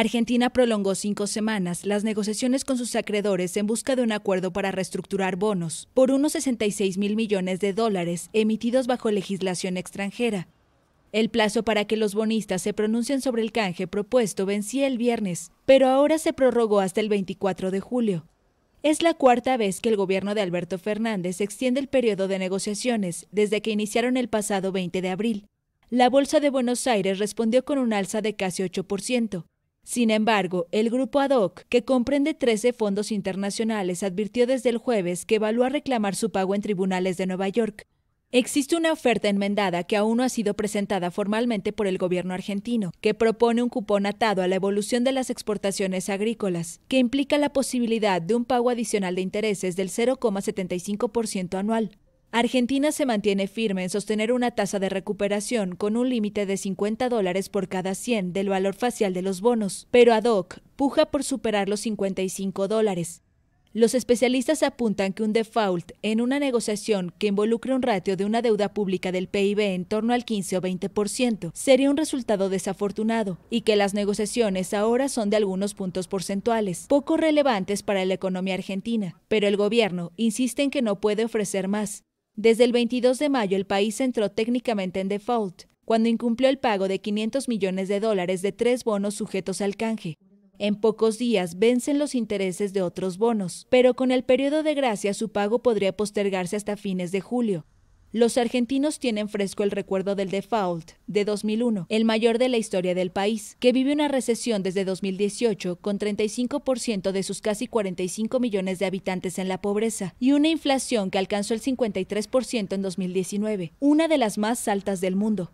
Argentina prolongó cinco semanas las negociaciones con sus acreedores en busca de un acuerdo para reestructurar bonos por unos 66 mil millones de dólares emitidos bajo legislación extranjera. El plazo para que los bonistas se pronuncien sobre el canje propuesto vencía el viernes, pero ahora se prorrogó hasta el 24 de julio. Es la cuarta vez que el gobierno de Alberto Fernández extiende el periodo de negociaciones desde que iniciaron el pasado 20 de abril. La Bolsa de Buenos Aires respondió con un alza de casi 8%. Sin embargo, el grupo ad hoc, que comprende 13 fondos internacionales, advirtió desde el jueves que evalúa reclamar su pago en tribunales de Nueva York. Existe una oferta enmendada que aún no ha sido presentada formalmente por el gobierno argentino, que propone un cupón atado a la evolución de las exportaciones agrícolas, que implica la posibilidad de un pago adicional de intereses del 0,75% anual. Argentina se mantiene firme en sostener una tasa de recuperación con un límite de 50 dólares por cada 100 del valor facial de los bonos, pero ad hoc puja por superar los 55 dólares. Los especialistas apuntan que un default en una negociación que involucre un ratio de una deuda pública del PIB en torno al 15 o 20% sería un resultado desafortunado y que las negociaciones ahora son de algunos puntos porcentuales, poco relevantes para la economía argentina, pero el gobierno insiste en que no puede ofrecer más desde el 22 de mayo el país entró técnicamente en default, cuando incumplió el pago de 500 millones de dólares de tres bonos sujetos al canje. En pocos días vencen los intereses de otros bonos, pero con el periodo de gracia su pago podría postergarse hasta fines de julio. Los argentinos tienen fresco el recuerdo del default de 2001, el mayor de la historia del país, que vive una recesión desde 2018 con 35% de sus casi 45 millones de habitantes en la pobreza y una inflación que alcanzó el 53% en 2019, una de las más altas del mundo.